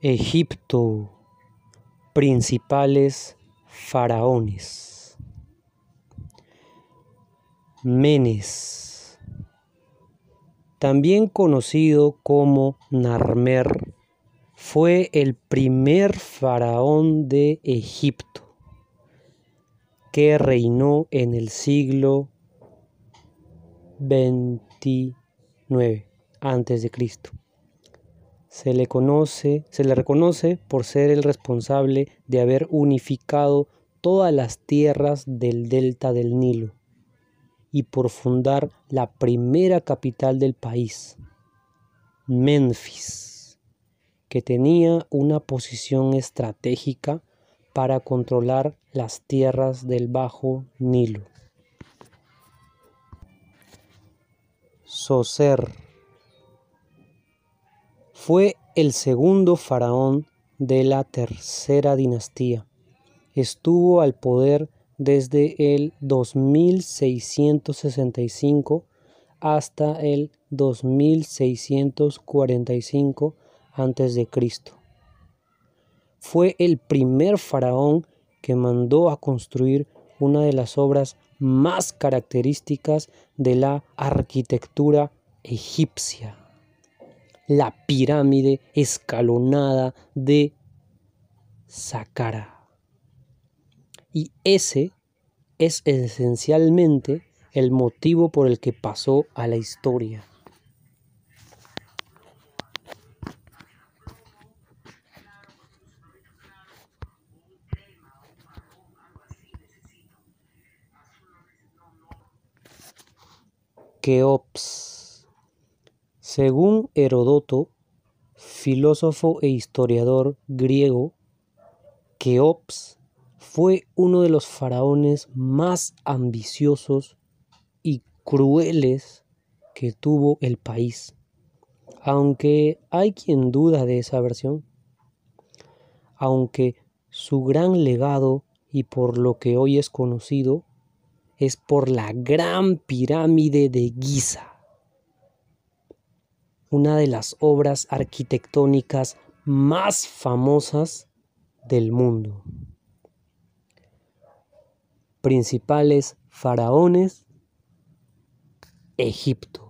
Egipto, principales faraones. Menes, también conocido como Narmer, fue el primer faraón de Egipto que reinó en el siglo 29 antes de Cristo se le conoce, se le reconoce por ser el responsable de haber unificado todas las tierras del delta del Nilo y por fundar la primera capital del país, Memphis, que tenía una posición estratégica para controlar las tierras del Bajo Nilo. Soser fue el segundo faraón de la tercera dinastía. Estuvo al poder desde el 2665 hasta el 2645 a.C. Fue el primer faraón que mandó a construir una de las obras más características de la arquitectura egipcia la pirámide escalonada de Sakara Y ese es esencialmente el motivo por el que pasó a la historia. Keops. Según Heródoto, filósofo e historiador griego, Keops fue uno de los faraones más ambiciosos y crueles que tuvo el país, aunque hay quien duda de esa versión. Aunque su gran legado y por lo que hoy es conocido es por la gran pirámide de Giza una de las obras arquitectónicas más famosas del mundo. Principales faraones, Egipto.